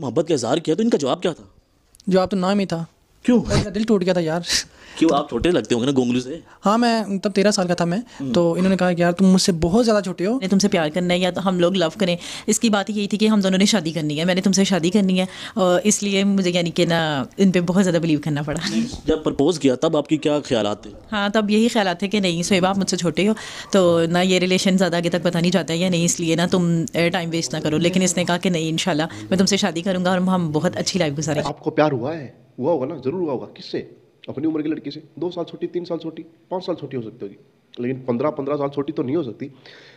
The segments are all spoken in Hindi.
मोहब्बत का इजहार किया तो इनका जवाब क्या था जवाब तो नाम ही था क्यों मेरा दिल टूट गया था यार क्यों आप छोटे लगते होंगे ना गोंगलू से हाँ मैं तब मतलब तेरह साल का था मैं तो इन्होंने कहा कि यार तुम मुझसे बहुत ज़्यादा छोटे हो तुमसे प्यार करना है या तो हम लोग लव करें इसकी बात यही थी कि हम दोनों ने शादी करनी है मैंने तुमसे शादी करनी है और इसलिए मुझे यानी कि ना इन पर बहुत ज़्यादा बिलीव करना पड़ा जब प्रपोज़ किया तब आपकी क्या ख्याल थे हाँ तब यही ख्याल थे कि नहीं सोएबा आप मुझसे छोटे हो तो ना ये रिलेशन ज़्यादा आगे तक पता नहीं जाता है या नहीं इसलिए ना तुम टाइम वेस्ट ना करो लेकिन इसने कहा कि नहीं इनशाला मैं तुमसे शादी करूँगा और हम बहुत अच्छी लाइफ गुजारे आपको प्यार हुआ है हुआ होगा ना जरूर हुआ होगा किससे अपनी उम्र की लड़की से दो साल छोटी तीन साल छोटी पाँच साल छोटी हो सकती होगी लेकिन पंद्रह पंद्रह साल छोटी तो नहीं हो सकती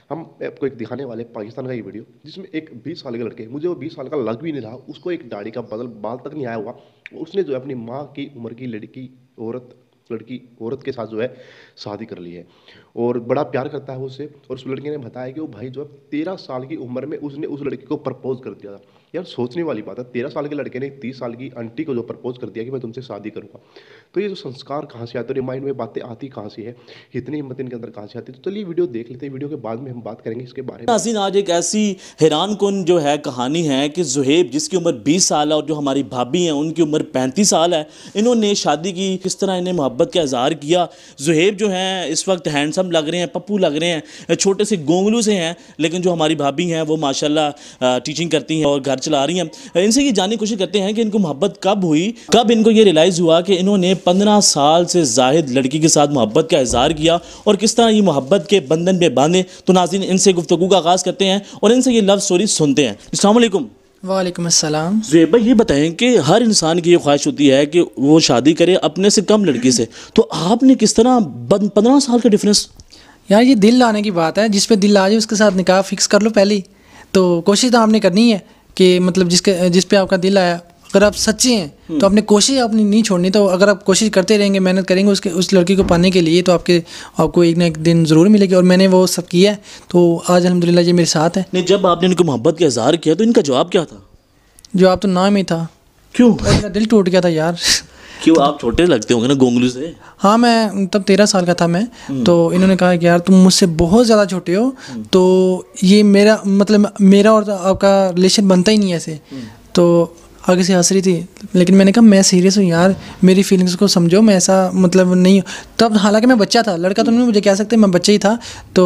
हम आपको एक दिखाने वाले पाकिस्तान का ये वीडियो जिसमें एक बीस साल के लड़के मुझे वो बीस साल का लग भी नहीं रहा उसको एक दाढ़ी का बदल बाल तक नहीं आया हुआ उसने जो अपनी माँ की उम्र की लड़की औरत लड़की औरत के साथ जो है शादी कर ली है और बड़ा प्यार करता है उससे और उस लड़के ने बताया कि वो भाई जो है तेरह साल की उम्र में उसने उस लड़की को प्रपोज कर दिया था यार सोचने वाली बात है तेरह साल के लड़के ने तीस साल की आंटी को जो प्रपोज कर दिया कि मैं तुमसे शादी करूँगा तो ये जो संस्कार कहाँ से आते हैं माइंड में बातें आती कहाँ से है इतनी हिम्मत इनके अंदर कहाँ से आती है तो चलिए वीडियो देख लेते हैं वीडियो के बाद में हम बात करेंगे इसके बारे में आज एक ऐसी हैरान कन जो है कहानी है कि जुहेब जिसकी उम्र बीस साल है और जो हमारी भाभी हैं उनकी उम्र पैंतीस साल है इन्होंने शादी की किस तरह इन्हें मोहब्बत का इजहार किया जहेब जो हैं इस वक्त हैंडसम लग रहे हैं पप्पू लग रहे हैं छोटे से गोंगलू से हैं लेकिन जो हमारी भाभी हैं वो माशाल्लाह टीचिंग करती हैं और घर चला रही हैं इनसे ये जानने की कोशिश करते हैं कि इनको मोहब्बत कब हुई कब इनको ये रियलाइज़ हुआ कि इन्होंने पंद्रह साल से जाहिद लड़की के साथ मोहब्बत का इजहार किया और किस तरह ये मोहब्बत के बंधन में बांधे तो नाजिन इनसे गुफ्तु का आगाज़ करते हैं और इनसे ये लव स्टोरी सुनते हैं अल्लाम वालेकुम अस्सलाम जेबा ये बताएं कि हर इंसान की ये ख्वाहिश होती है कि वो शादी करे अपने से कम लड़की से तो आपने किस तरह पंद्रह साल का डिफरेंस यार ये दिल लाने की बात है जिस पे दिल आ जाए उसके साथ निकाह फिक्स कर लो पहले ही तो कोशिश तो आपने करनी है कि मतलब जिसके जिस पे आपका दिल आया अगर आप सच्चे हैं हम्म। तो आपने कोशिश अपनी नहीं छोड़नी तो अगर आप कोशिश करते रहेंगे मेहनत करेंगे उसके उस लड़की को पाने के लिए तो आपके आपको एक ना एक दिन ज़रूर मिलेगी और मैंने वो सब किया है तो आज अलहमदिल्ला ये मेरे साथ है नहीं जब आपने उनको मोहब्बत का इजहार किया तो इनका जवाब क्या था जवाब तो नाम ही था क्यों मेरा दिल टूट गया था यार क्यों आप छोटे लगते होंगे ना गोंगलू से हाँ मैं तब तेरह साल का था मैं हम्म। तो इन्होंने कहा कि यार तुम मुझसे बहुत ज़्यादा छोटे हो हम्म। तो ये मेरा मतलब मेरा और आपका रिलेशन बनता ही नहीं ऐसे तो आगे से हंस रही थी लेकिन मैंने कहा मैं सीरियस हूँ यार मेरी फीलिंग्स को समझो मैं ऐसा मतलब नहीं तब हालांकि मैं बच्चा था लड़का तो नहीं मुझे कह सकते मैं बच्चा ही था तो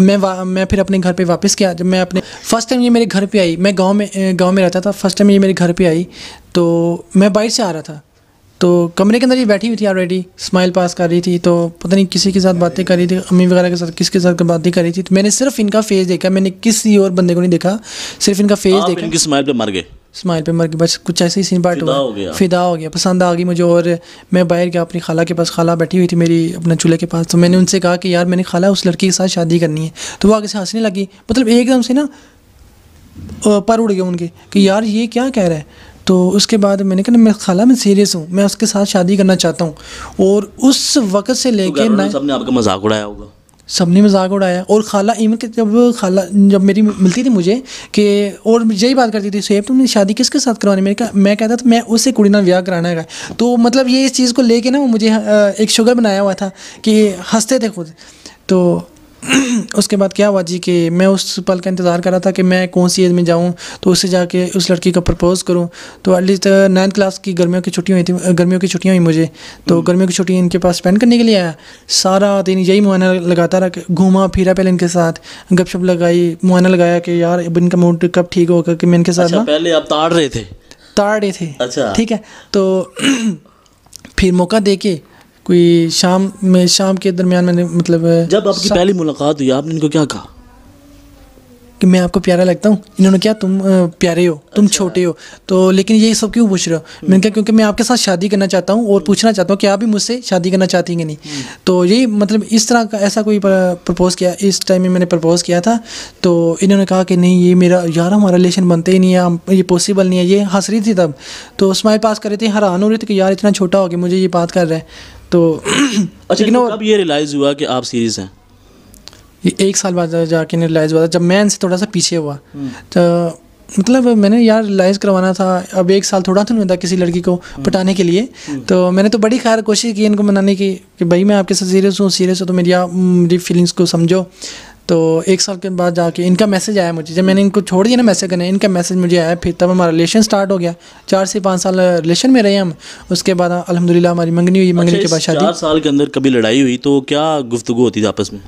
मैं मैं फिर अपने घर पर वापस किया जब मैं अपने फर्स्ट टाइम ये मेरे घर पर आई मैं गाँव में गाँव में रहता था फर्स्ट टाइम ये मेरे घर पर आई तो मैं बाइक से आ रहा था तो कमरे के अंदर ही बैठी हुई थी ऑलरेडी स्माइल पास कर रही थी तो पता नहीं किसी के साथ बातें कर रही थी अम्मी वगैरह के साथ किसके साथ बातें कर रही थी तो मैंने सिर्फ इनका फेस देखा मैंने किसी और बंदे को नहीं देखा सिर्फ इनका फेस देखा इनकी स्माइल पे मर गए स्माइल पे मर के बस कुछ ऐसे ही सीन बाट हुआ फिदा हो गया पसंद आ गई मुझे और मैं बाहर गया अपनी खाला के पास खाला बैठी हुई थी मेरी अपने चूल्हे के पास तो मैंने उनसे कहा कि यार मैंने खाला उस लड़की के साथ शादी करनी है तो वो आगे से हंसने लगी मतलब एकदम से ना पर उड़ गए उनके कि यार ये क्या कह रहा है तो उसके बाद मैंने कहा मैं खाला मैं सीरियस हूँ मैं उसके साथ शादी करना चाहता हूँ और उस वक्त से लेकर तो आपका मजाक उड़ाया होगा सब ने मजाक उड़ाया और खाला इवन के जब खाला जब मेरी मिलती थी मुझे कि और यही बात करती थी सोहेब तुमने शादी किसके साथ करवानी मेरे का मैं कहता था मैं उससे कुड़ी ना ब्याह कराना है तो मतलब ये इस चीज़ को लेके ना वो मुझे एक शुगर बनाया हुआ था कि हंसते थे खुद तो उसके बाद क्या हुआ जी कि मैं उस पल का इंतज़ार कर रहा था कि मैं कौन सी एज में जाऊँ तो उससे जाके उस लड़की का प्रपोज़ करूँ तो एटलीस्ट नाइन्थ क्लास की गर्मियों की छुट्टी हुई थी uh, गर्मियों की छुट्टियाँ हुई मुझे तो हम्म। गर्मियों की छुट्टी इनके पास स्पेंड करने के लिए आया सारा दिन यही मुआना लगाता रहा घूमा फिरा पहले इनके साथ गपशप लगाई मुआना लगाया कि यार इनका मूड कब ठीक होगा कि मैं इनके साथ अच्छा, पहले आप ताड़ रहे थे ताड़ रहे थे अच्छा ठीक है तो फिर मौका दे के कोई शाम में शाम के दरमियान मैंने मतलब जब आपकी पहली मुलाकात हुई आपने इनको क्या कहा कि मैं आपको प्यारा लगता हूँ इन्होंने क्या तुम प्यारे हो तुम अच्छा। छोटे हो तो लेकिन ये सब क्यों पूछ रहे हो मैंने कहा क्योंकि मैं आपके साथ शादी करना चाहता हूँ और पूछना चाहता हूँ कि आप भी मुझसे शादी करना चाहती हैं नहीं हम्म। तो ये मतलब इस तरह का ऐसा कोई प्रपोज़ किया इस टाइम में मैंने प्रपोज़ किया था तो इन्होंने कहा कि नहीं ये मेरा यार हमारा रिलेशन बनते ही नहीं है ये पॉसिबल नहीं है ये हंस रही थी तब तो स्माइल पास कर रही थी हैरान हो रही थी कि यार इतना छोटा हो गया मुझे ये बात कर रहे हैं तो अच्छा लेकिन अब तो ये रियलाइज़ हुआ कि आप सीरीज़ हैं ये एक साल बाद जाके रिलाइज हुआ था जब मैं इनसे थोड़ा सा पीछे हुआ तो मतलब मैंने यार रिलाइज करवाना था अब एक साल थोड़ा थोड़ा तो था किसी लड़की को पटाने के लिए तो मैंने तो बड़ी खैर कोशिश की इनको मनाने की कि भाई मैं आपके साथ सीरियस हूँ सीरियस हूँ तो मेरी मेरी फीलिंग्स को समझो तो एक साल के बाद जाके इनका मैसेज आया मुझे जब मैंने इनको छोड़ दिया ना मैसेज करने इनका मैसेज मुझे आया फिर तब हमारा रिलेशन स्टार्ट हो गया चार से पाँच साल रिलेशन में रहे हम उसके बाद अलहमदिल्ला हमारी मंगनी हुई मंगनी अच्छा, के बाद शादी चार साल के अंदर कभी लड़ाई हुई तो क्या गुफ्तु होती थी आपस में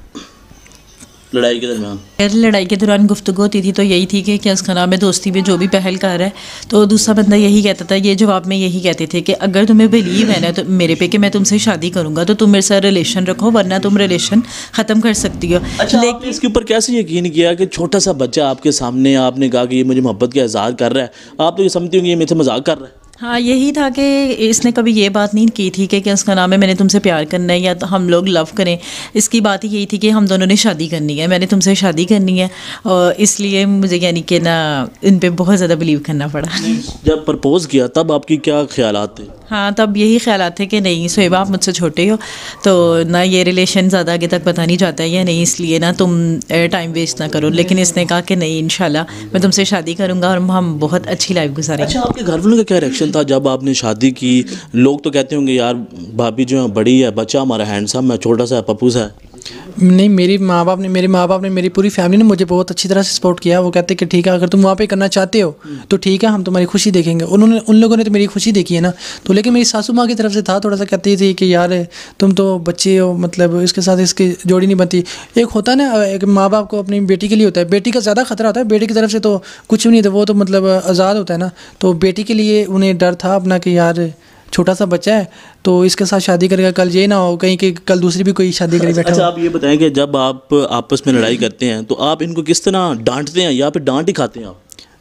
लड़ाई के दौरान लड़ाई के दौरान गुफ्तु होती थी तो यही थी कि क्या उसका नाम है दोस्ती में जो भी पहल कर रहा है तो दूसरा बंदा यही कहता था ये जवाब में यही कहते थे कि अगर तुम्हें बिलीव है ना तो मेरे पे कि मैं तुमसे शादी करूँगा तो तुम मेरे साथ रिलेशन रखो वरना तुम रिलेशन ख़त्म कर सकती हो अच्छा लेकिन इसके ऊपर कैसे यकीन किया कि छोटा सा बच्चा आपके सामने आपने कहा कि ये मुझे मोहब्बत का इजहार कर रहा है आप तो ये समझती होंगे ये मेरे से मजाक कर रहा है हाँ यही था कि इसने कभी ये बात नहीं की थी कि क्या उसका नाम है मैंने तुमसे प्यार करना है या तो हम लोग लव करें इसकी बात ही यही थी कि हम दोनों ने शादी करनी है मैंने तुमसे शादी करनी है और इसलिए मुझे यानी कि ना इन पर बहुत ज़्यादा बिलीव करना पड़ा जब प्रपोज़ किया तब आपकी क्या ख्याल थे हाँ तब यही ख्याल थे कि नहीं सोएबा आप मुझसे छोटे हो तो ना ये रिलेशन ज़्यादा आगे तक पता नहीं जाता है या नहीं इसलिए ना तुम टाइम वेस्ट ना करो लेकिन इसने कहा कि नहीं इन मैं तुमसे शादी करूँगा और हम बहुत अच्छी लाइफ गुजारें अच्छा आपके घर वालों का क्या रिएक्शन था जब आपने शादी की लोग तो कहते होंगे यार भाभी जो है बड़ी है बच्चा हमारा हैंडसम है छोटा सा है पप्पू सा है नहीं मेरी माँ बाप ने मेरे माँ बाप ने मेरी पूरी फैमिली ने मुझे बहुत अच्छी तरह से सपोर्ट किया वो कहते कि ठीक है अगर तुम वहाँ पे करना चाहते हो हम्म। तो ठीक है हम तुम्हारी खुशी देखेंगे उन्होंने उन लोगों ने तो मेरी खुशी देखी है ना तो लेकिन मेरी सासू माँ की तरफ से था थोड़ा सा कहती थी कि यार तुम तो बच्चे हो मतलब इसके साथ इसकी जोड़ी नहीं बनती एक होता ना एक माँ बाप को अपनी बेटी के लिए होता है बेटी का ज़्यादा खतरा होता है बेटी की तरफ से तो कुछ भी नहीं था वो तो मतलब आज़ाद होता है ना तो बेटी के लिए उन्हें डर था अपना कि यार छोटा सा बच्चा है तो इसके साथ शादी करेगा कल ये ना हो कहीं कि कल दूसरी भी कोई शादी करी बैठा अच्छा आप ये बताएं कि जब आप आपस में लड़ाई करते हैं तो आप इनको किस तरह डांटते हैं या फिर डांट ही खाते हैं आप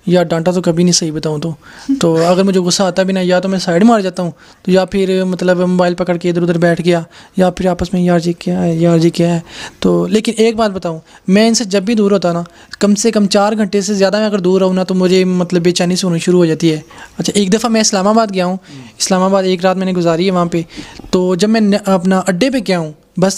या डांटा तो कभी नहीं सही बताऊँ तो तो अगर मुझे गुस्सा आता भी ना या तो मैं साइड मार जाता हूँ तो या फिर मतलब मोबाइल पकड़ के इधर उधर बैठ गया या फिर आपस में यार जी क्या है यार जी क्या है तो लेकिन एक बात बताऊँ मैं इनसे जब भी दूर होता ना कम से कम चार घंटे से ज़्यादा मैं अगर दूर रहूँ ना तो मुझे मतलब बेचैनी से होनी शुरू हो जाती है अच्छा एक दफ़ा मैं इस्लामाबाद गया हूँ इस्लामाबाद एक रात मैंने गुजारी है वहाँ पे तो जब मैं अपना अड्डे पे गया हूँ बस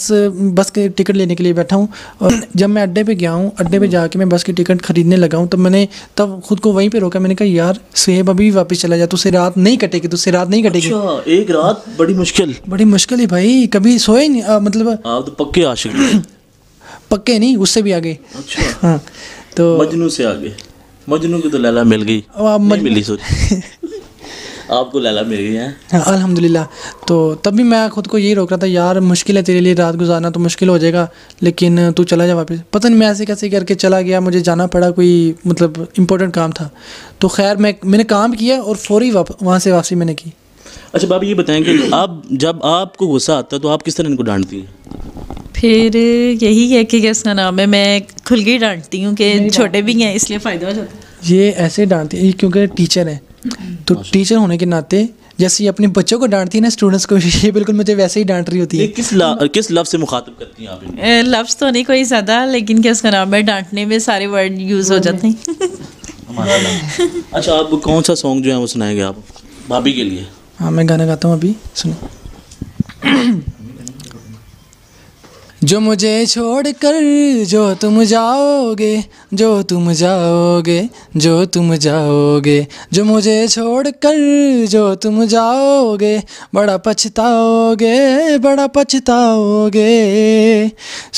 बस के टिकट लेने के लिए बैठा हूँ और जब मैं अड्डे पे गया हूँ अड्डे पे जाके मैं बस की टिकट खरीदने लगा हूँ तब मैंने तब खुद को वहीं पे रोका मैंने कहा यार सेब अभी वापस चला जाए तो उसे रात नहीं कटेगी तो उसे रात नहीं कटेगी अच्छा, एक रात बड़ी मुश्किल बड़ी मुश्किल है भाई कभी सोए नहीं आ, मतलब आप हाँ, तो पक्के आशिक पक्के नहीं उससे भी आगे अच्छा हाँ तो मजनू से आगे मजनू की तो लैला मिल गई मिली सोच आपको लाला मिल गया हाँ, अल्हम्दुलिल्लाह तो तब भी मैं खुद को यही रोक रहा था यार मुश्किल है तेरे लिए रात गुजारना तो मुश्किल हो जाएगा लेकिन तू चला जा वापस पता नहीं मैं ऐसे कैसे करके चला गया मुझे जाना पड़ा कोई मतलब इंपॉर्टेंट काम था तो खैर मैं मैंने काम किया और फौरी वहाँ से वापसी मैंने की अच्छा बाबा ये बताएं कि आप जब आपको गुस्सा आता तो आप किस तरह इनको डांटती हैं फिर यही है कि क्या उसका नाम है मैं खुल के डांटती हूँ कि छोटे भी हैं इसलिए फ़ायदा हो जाता है ये ऐसे डांटती है क्योंकि टीचर हैं तो टीचर होने के नाते जैसे ये अपने बच्चों को डांटती है ना स्टूडेंट्स को ये बिल्कुल मुझे वैसे ही डांट रही होती है किस किस लफ्ज़ से मुखातब करती हैं आप लफ्ज़ तो नहीं कोई ज़्यादा लेकिन क्या उसका नाम है डांटने में सारे वर्ड यूज़ हो जाते हैं अच्छा आप कौन सा सॉन्ग जो है वो सुनाएंगे आप भाभी के लिए हाँ मैं गाना गाता हूँ अभी सुनो जो मुझे छोड़ कर जो तुम जाओगे जो तुम जाओगे जो तुम जाओगे जो मुझे छोड़ कर जो तुम जाओगे बड़ा पछताओगे ਬੜਾ ਪਛਤਾਓਗੇ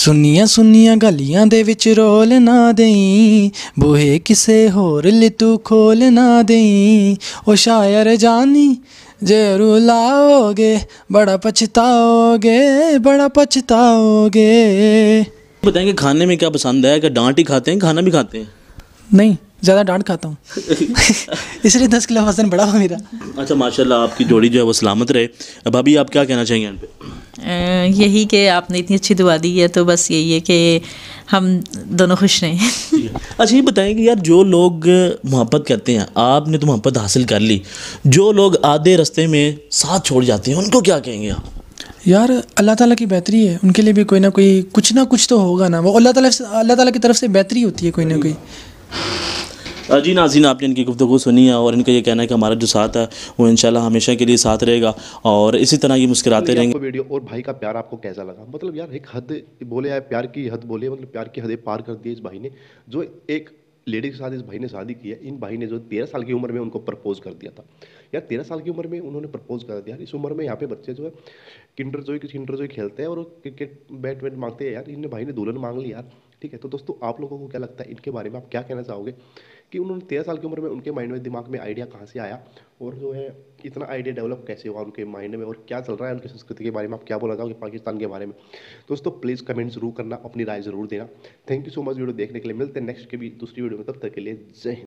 ਸੁਨੀਆਂ ਸੁਨੀਆਂ ਗਲੀਆਂ ਦੇ ਵਿੱਚ ਰੋਲ ਨਾ ਦੇਈ ਬੂਹੇ ਕਿਸੇ ਹੋਰ ਲਈ ਤੂੰ ਖੋਲ ਨਾ ਦੇਈ ਉਹ ਸ਼ਾਇਰ ਜਾਨੀ जे रुलाओगे बड़ा पछताओगे बड़ा पछताओगे बताएंगे खाने में क्या पसंद है क्या डांट ही खाते हैं खाना भी खाते हैं नहीं ज़्यादा डांट खाता हूँ इसलिए दस किलो वजन बढ़ा हुआ मेरा अच्छा माशाल्लाह आपकी जोड़ी जो है वो सलामत रहे भाभी आप क्या कहना चाहेंगे इन यही कि आपने इतनी अच्छी दुआ दी है तो बस यही है कि हम दोनों खुश नहीं अच्छा ये बताएं कि यार जो लोग मोहब्बत करते हैं आपने तो मोहब्बत हासिल कर ली जो लोग आधे रास्ते में साथ छोड़ जाते हैं उनको क्या कहेंगे आप यार अल्लाह ताला की बेहतरी है उनके लिए भी कोई ना कोई कुछ ना कुछ तो होगा ना वो अल्लाह ताला अल्लाह ताला की तरफ से बेहतरी होती है कोई ना कोई जी नाजीन आपने इनकी गुफ्तु सुनी है और इनका ये कहना है कि हमारा जो साथ है वो इन हमेशा के लिए साथ रहेगा और इसी तरह ये मुस्कराते रहेंगे वीडियो और भाई का प्यार आपको कैसा लगा मतलब यार एक हद बोले यार प्यार की हद बोले मतलब प्यार की हदें पार कर दी इस भाई ने जो एक लेडी के साथ इस भाई ने शादी की है इन भाई ने जो तेरह साल की उम्र में उनको प्रपोज कर दिया था यार तेरह साल की उम्र में उन्होंने प्रपोज कर दिया इस उम्र में यहाँ पे बच्चे जो है किंडर जोई किंडर जोई खेलते हैं और क्रिकेट बैट वैट मांगते हैं यार इन भाई ने दुल्हन मांग ली यार ठीक है तो दोस्तों आप लोगों को क्या लगता है इनके बारे में आप क्या कहना चाहोगे कि उन्होंने तेरह साल की उम्र में उनके माइंड में दिमाग में आइडिया कहाँ से आया और जो है इतना आइडिया डेवलप कैसे हुआ उनके माइंड में और क्या चल रहा है उनकी संस्कृति के बारे में आप क्या बोला चाहोगे पाकिस्तान के बारे में दोस्तों प्लीज़ कमेंट जरूर करना अपनी राय ज़रूर देना thank you so much video देखने के लिए मिलते हैं नेक्स्ट के भी दूसरी वीडियो में तब तक के लिए जय हिंद